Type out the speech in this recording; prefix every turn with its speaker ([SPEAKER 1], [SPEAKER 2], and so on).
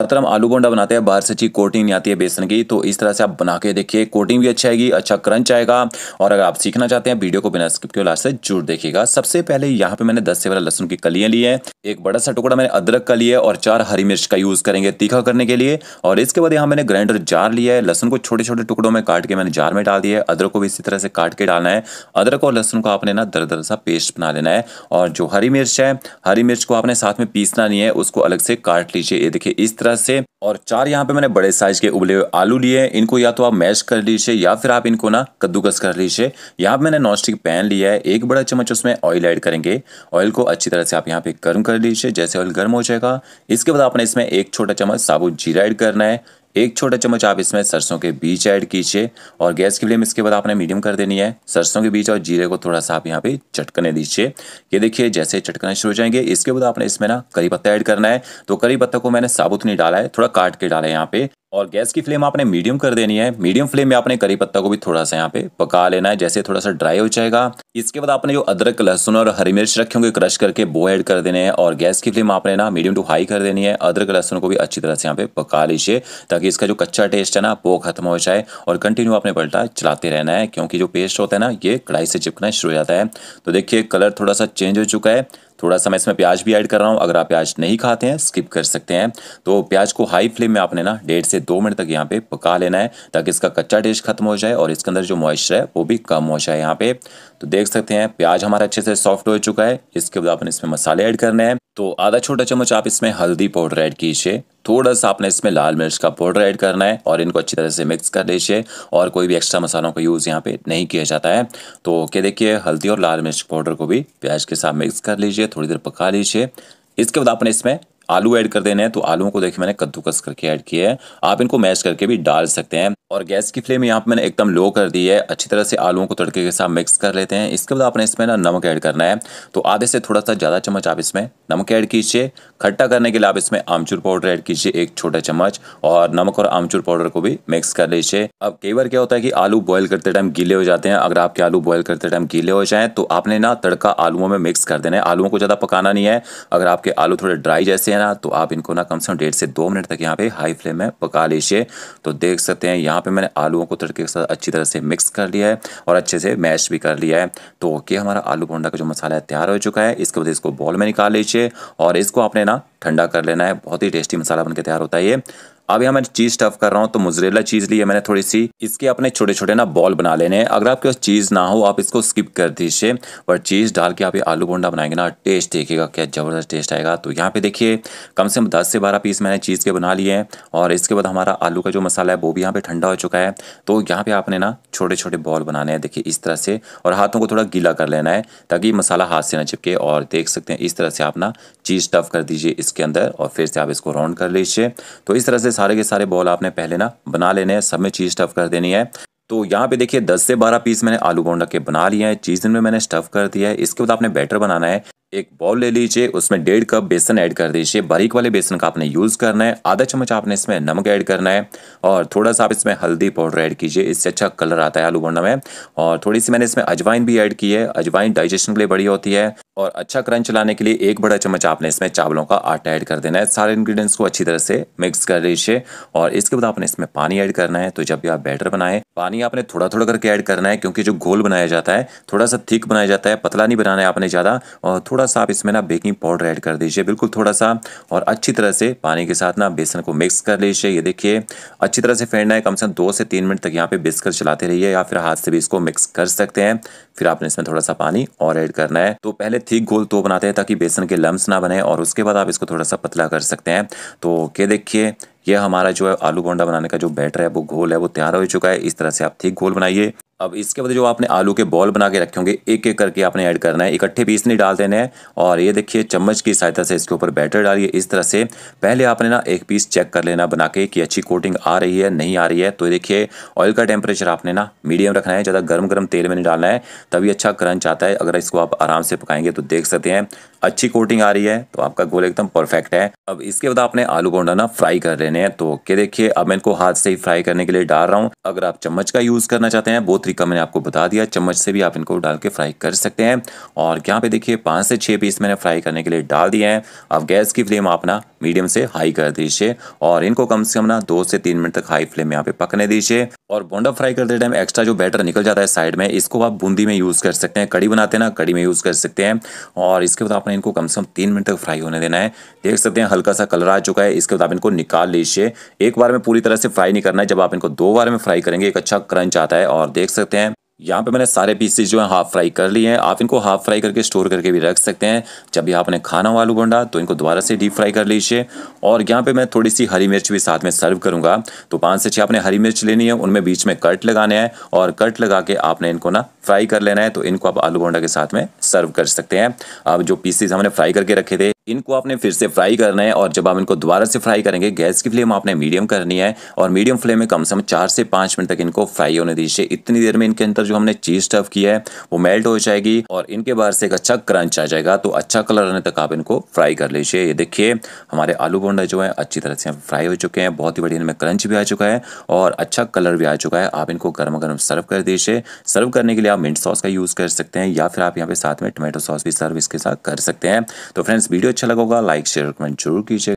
[SPEAKER 1] अगर हम आलू बोंडा बनाते हैं बाहर से अच्छी कोटिंग नहीं आती है बेसन की तो इस तरह से आप बना के देखिए कोटिंग भी अच्छी आएगी अच्छा क्रंच आएगा और अगर आप सीखना चाहते हैं वीडियो को बिना स्किप के लास्ट से जरूर देखिएगा सबसे पहले यहाँ पे मैंने 10 से बारह लहसुन की कलियाँ ली है एक बड़ा सा टुकड़ा मैंने अदरक का लिया है और चार हरी मिर्च का यूज़ करेंगे तीखा करने के लिए और इसके बाद यहाँ मैंने ग्राइंडर जार लिया है लहसुन को छोटे छोटे टुकड़ों में काट के मैंने जार में डाल दिया है अदरक को भी इसी तरह से काट के डालना है अदरक और लहसुन को आपने ना दर दर सा पेस्ट बना लेना है और जो हरी मिर्च है हरी मिर्च को आपने साथ में पीसना नहीं है उसको अलग से काट लीजिए ये देखिए इस तरह से और चार यहाँ पे मैंने बड़े साइज के उबले हुए आलू लिए हैं इनको या तो आप मैश कर लीजिए या फिर आप इनको ना कद्दूकस कर लीजिए यहाँ पे मैंने नॉन स्टिक पैन लिया है एक बड़ा चम्मच उसमें ऑयल ऐड करेंगे ऑयल को अच्छी तरह से आप यहाँ पे गर्म कर लीजिए जैसे ऑयल गर्म हो जाएगा इसके बाद आपने इसमें एक छोटा चम्मच साबुत जीरा ऐड करना है एक छोटा चम्मच आप इसमें सरसों के बीज ऐड कीजिए और गैस की फ्लेम इसके बाद आपने मीडियम कर देनी है सरसों के बीज और जीरे को थोड़ा सा आप यहाँ पे चटकने दीजिए ये देखिए जैसे चटकना शुरू हो जाएंगे इसके बाद आपने इसमें ना करी पत्ता ऐड करना है तो करी पत्ता को मैंने साबुत नहीं डाला है थोड़ा काट के डाला है यहाँ पे और गैस की फ्लेम आपने मीडियम कर देनी है मीडियम फ्लेम में आपने करी पत्ता को भी थोड़ा सा यहाँ पे पका लेना है जैसे थोड़ा सा ड्राई हो जाएगा इसके बाद आपने जो अदरक लहसुन और हरी मिर्च रखे होंगे क्रश करके वो ऐड कर देने हैं और गैस की फ्लेम आपने ना मीडियम टू हाई कर देनी है अदरक लहसुन को भी अच्छी तरह से यहाँ पे पका लीजिए ताकि इसका जो कच्चा टेस्ट है ना वो खत्म हो जाए और कंटिन्यू आपने पलटा चलाते रहना है क्योंकि जो पेस्ट होता है ना ये कढ़ाई से चिपकना शुरू हो जाता है तो देखिए कलर थोड़ा सा चेंज हो चुका है थोड़ा सा मैं इसमें प्याज भी ऐड कर रहा हूँ अगर आप प्याज नहीं खाते हैं स्किप कर सकते हैं तो प्याज को हाई फ्लेम में आपने ना डेढ़ से दो मिनट तक यहाँ पे पका लेना है ताकि इसका कच्चा टेस्ट खत्म हो जाए और इसके अंदर जो मॉइस्चर है वो भी कम हो जाए यहाँ पे तो देख सकते हैं प्याज हमारा अच्छे से सॉफ्ट हो चुका है इसके बाद आपने इसमें मसाले ऐड करने हैं तो आधा छोटा चम्मच आप इसमें हल्दी पाउडर ऐड कीजिए थोड़ा सा आपने इसमें लाल मिर्च का पाउडर ऐड करना है और इनको अच्छी तरह से मिक्स कर दीजिए और कोई भी एक्स्ट्रा मसालों का यूज़ यहाँ पे नहीं किया जाता है तो क्या देखिए हल्दी और लाल मिर्च पाउडर को भी प्याज के साथ मिक्स कर लीजिए थोड़ी देर पका लीजिए इसके बाद आपने इसमें आलू ऐड कर देने हैं तो आलूओं को देखिए मैंने कद्दूकस करके ऐड किया है आप इनको मैश करके भी डाल सकते हैं और गैस की फ्लेम यहाँ पे मैंने एकदम लो कर दी है अच्छी तरह से आलूओं को तड़के के साथ मिक्स कर लेते हैं इसके बाद आपने इसमें ना नमक ऐड करना है तो आधे से थोड़ा सा ज़्यादा चम्मच आप इसमें नमक ऐड कीजिए खट्टा करने के लिए आप इसमें आमचूर पाउडर ऐड कीजिए एक छोटा चम्मच और नमक और आमचूर पाउडर को भी मिक्स कर लीजिए अब कई बार क्या होता है कि आलू बॉयल करते टाइम गीले हो जाते हैं अगर आपके आलू बॉयल करते टाइम गीले हो जाएँ तो आपने ना तड़का आलुओं में मिक्स कर देना है आलुओं को ज़्यादा पकाना नहीं है अगर आपके आलू थोड़े ड्राई जैसे हैं ना तो आप इनको ना कम से कम डेढ़ से दो मिनट तक यहाँ पे हाई फ्लेम में पका लीजिए तो देख सकते हैं यहाँ यहाँ पे मैंने आलूओं को तड़के के साथ अच्छी तरह से मिक्स कर लिया है और अच्छे से मैश भी कर लिया है तो ओके हमारा आलू पोंडा का जो मसाला है तैयार हो चुका है इसके बाद इसको बॉल में निकाल लीजिए और इसको आपने ना ठंडा कर लेना है बहुत ही टेस्टी मसाला बनकर तैयार होता है ये अब यहाँ मैं चीज़ स्टफ कर रहा हूँ तो मुजरेला चीज़ ली है मैंने थोड़ी सी इसके अपने छोटे छोटे ना बॉल बना लेने हैं अगर आपके पास चीज़ ना हो आप इसको स्किप कर दीजिए और चीज़ डाल के आप आलू बोंडा बनाएंगे ना टेस्ट देखिएगा क्या ज़बरदस्त टेस्ट आएगा तो यहाँ पे देखिए कम से कम दस से बारह पीस मैंने चीज़ के बना लिए हैं और इसके बाद हमारा आलू का जो मसाला है वो भी यहाँ पे ठंडा हो चुका है तो यहाँ पे आपने ना छोटे छोटे बॉल बनाने हैं देखिए इस तरह से और हाथों को थोड़ा गीला कर लेना है ताकि मसाला हाथ से ना चिपके और देख सकते हैं इस तरह से आप ना चीज़ टफ़ कर दीजिए इसके अंदर और फिर से आप इसको राउंड कर लीजिए तो इस तरह से सारे के सारे बॉल आपने पहले ना बना लेने हैं सब में चीज़ स्टफ कर देनी है तो यहाँ पे देखिए 10 से 12 पीस मैंने आलू बोंडा के बना लिए हैं चीज़ में मैंने स्टफ कर दिया है इसके बाद आपने बैटर बनाना है एक बॉल ले लीजिए उसमें डेढ़ कप बेसन ऐड कर दीजिए बारीक वाले बेसन का आपने यूज़ करना है आधा चम्मच आपने इसमें नमक ऐड करना है और थोड़ा सा आप इसमें हल्दी पाउडर ऐड कीजिए इससे अच्छा कलर आता है आलू भुना में और थोड़ी सी मैंने इसमें अजवाइन भी ऐड की है अजवाइन डाइजेशन के लिए बढ़िया होती है और अच्छा क्रंच लाने के लिए एक बड़ा चम्मच आपने इसमें चावलों का आटा ऐड कर देना है सारे इंग्रेडिएंट्स को अच्छी तरह से मिक्स कर लीजिए और इसके बाद आपने इसमें पानी ऐड करना है तो जब भी आप बैटर बनाएं पानी आपने थोड़ा थोड़ा करके ऐड करना है क्योंकि जो घोल बनाया जाता है थोड़ा सा थिक बनाया जाता है पतला नहीं बनाना है आपने ज़्यादा और थोड़ा थोड़ा सा आप इसमें ना बेकिंग पाउडर ऐड कर दीजिए बिल्कुल थोड़ा सा और अच्छी तरह से पानी के साथ ना बेसन को मिक्स कर लीजिए ये देखिए अच्छी तरह से फेंटना है कम से कम दो से तीन मिनट तक यहाँ पे बेसकर चलाते रहिए या फिर हाथ से भी इसको मिक्स कर सकते हैं फिर आपने इसमें थोड़ा सा पानी और ऐड करना है तो पहले थीक गोल तो बनाते हैं ताकि बेसन के लम्ब ना बने और उसके बाद आप इसको थोड़ा सा पतला कर सकते हैं तो ये देखिए यह हमारा जो है आलू बोंडा बनाने का जो बैटर है वो घोल है वो तैयार हो चुका है इस तरह से आप थीक घोल बनाइए अब इसके बाद जो आपने आलू के बॉल बना के रखे होंगे एक एक करके आपने ऐड करना है इकट्ठे पीस नहीं डाल देने हैं और ये देखिए चम्मच की सहायता से इसके ऊपर बैटर डालिए इस तरह से पहले आपने ना एक पीस चेक कर लेना बना के कि अच्छी कोटिंग आ रही है नहीं आ रही है तो देखिए ऑयल का टेम्परेचर आपने ना मीडियम रखना है ज़्यादा गर्म गर्म तेल में नहीं डालना है तभी अच्छा क्रंच आता है अगर इसको आप आराम से पकाएंगे तो देख सकते हैं अच्छी कोटिंग आ रही है तो आपका गोल एकदम परफेक्ट है अब इसके बाद आपने आलू गोंडा ना फ्राई कर लेने हैं तो के देखिए अब मैं इनको हाथ से ही फ्राई करने के लिए डाल रहा हूँ अगर आप चम्मच का यूज करना चाहते हैं वो तरीका मैंने आपको बता दिया चम्मच से भी आप इनको डाल के फ्राई कर सकते हैं और यहाँ पे देखिए पाँच से छः पीस मैंने फ्राई करने के लिए डाल दिए हैं अब गैस की फ्लेम आप ना मीडियम से हाई कर दीजिए और इनको कम से कम ना दो से तीन मिनट तक हाई फ्लेम यहाँ पे पकने दीजिए और बोंडा फ्राई करते टाइम एक्स्ट्रा जो बैटर निकल जाता है साइड में इसको आप बूंदी में यूज कर सकते हैं कड़ी बनाते ना कड़ी में यूज कर सकते हैं और इसके बाद आपने है इनको कम से कम तीन मिनट तक फ्राई होने देना है देख सकते हैं हल्का सा कलर आ चुका है इसके बाद आप इनको निकाल लीजिए एक बार में पूरी तरह से फ्राई नहीं करना है जब आप इनको दो बार में फ्राई करेंगे एक अच्छा क्रंच आता है और देख सकते हैं यहाँ पे मैंने सारे पीसेस जो हैं हाफ फ्राई कर लिए हैं आप इनको हाफ फ्राई करके स्टोर करके भी रख सकते हैं जब भी आपने खाना हो आलू बोंडा तो इनको दोबारा से डीप फ्राई कर लीजिए और यहाँ पे मैं थोड़ी सी हरी मिर्च भी साथ में सर्व करूँगा तो पाँच से छः आपने हरी मिर्च लेनी है उनमें बीच में कट लगाने हैं और कट लगा के आपने इनको ना फ्राई कर लेना है तो इनको आप आलू बोंडा के साथ में सर्व कर सकते हैं अब जो पीसेज हमने फ्राई करके रखे थे इनको आपने फिर से फ्राई करना है और जब आप इनको दोबारा से फ्राई करेंगे गैस की फ्लेम आपने मीडियम करनी है और मीडियम फ्लेम में कम से कम चार से पाँच मिनट तक इनको फ्राई होने दीजिए इतनी देर में इनके अंदर जो हमने चीज़ स्टफ किया है वो मेल्ट हो जाएगी और इनके बाहर से एक अच्छा क्रंच आ जाएगा तो अच्छा कलर आने तक आप इनको फ्राई कर लीजिए ये देखिए हमारे आलू बोंडा जो है अच्छी तरह से फ्राई हो चुके हैं बहुत ही बढ़िया इनमें क्रंच भी आ चुका है और अच्छा कलर भी आ चुका है आप इनको गर्मा गर्म सर्व कर दीजिए सर्व करने के लिए आप मिंट सॉस का यूज़ कर सकते हैं या फिर आप यहाँ पे साथ में टोमेटो सॉस भी सर्व इसके साथ कर सकते हैं तो फ्रेंड्स वीडियो अच्छा लगा होगा लाइक शेयर कमेंट जरूर कीजिए